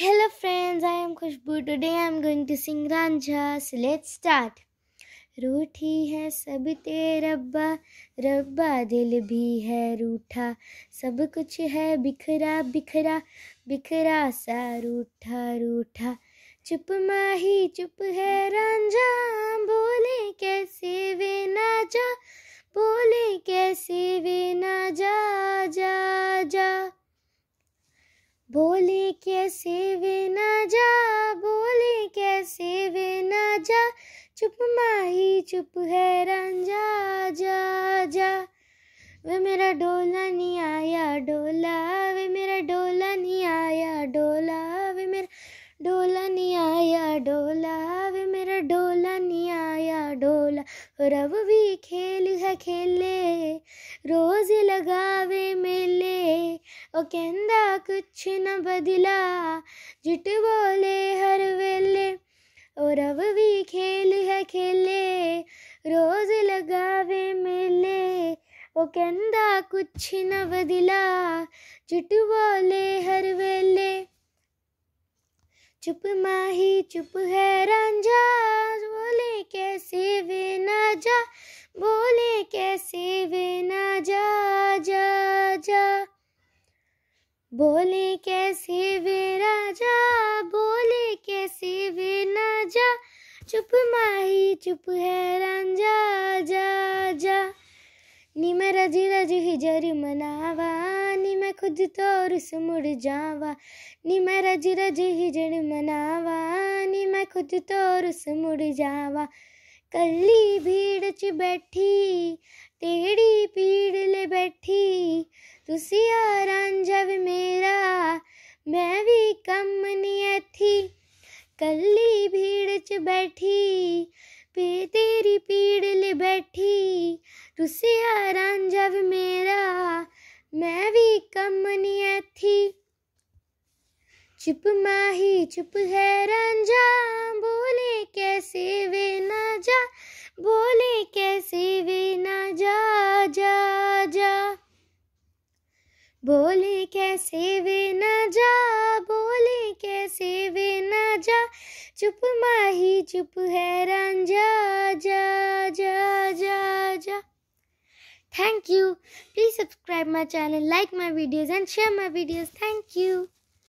Hello friends, I am Khushbu. Today I am going to sing Ranja. So let's start. रूठी है सब ते रब्बा रब्बा दिल भी है रूठा सब कुछ है बिखरा बिखरा बिखरा सा रूठा रूठा चुप माही चुप है रांझा बोले कैसे वे ना जा बोले कैसे वे ना जा जा जा बोले कैसे चुप माही चुप है रंजा जा जा वे मेरा डोला नहीं आया डोला वे मेरा डोला नहीं आया डोला वे मेरा डोला नहीं आया डोला वे मेरा डोला नहीं आया डोला रब भी खेल है खेले रोज लगावे मेले ओ कहंदा कुछ न बदला झूठ बोले ओ कुछ नवदिला चुटवाले हर वेले चुप माही चुप है रांझा बोले कैसे वे ना जा बोले कैसे वे ना जा जा जा बोले कैसे वे राजा बोले कैसे वे ना जा चुप माही चुप है रांझा जा जा खुद तोर से मुड़ जावा नी मैं रज रज ही जन मनावा नी मैं खुद तोर से मुड़ जावा कली भीड़ च बैठी टेड़ी पीड़ ले बैठी तुसी आ मेरा मैं भी कम नहीं थी कली भीड़ च बैठी पे तेरी पीड़ ले बैठी तुसी आ मेरा मैं भी कमनिया थी चुप माही चुप है रंजा बोले कैसे वे ना जा बोले कैसे वे ना जा जा जा बोले कैसे वे ना जा बोले कैसे वे ना जा चुप माही चुप है रंजा जा जा जा जा thank you Please subscribe my channel, like my videos and share my videos. Thank you.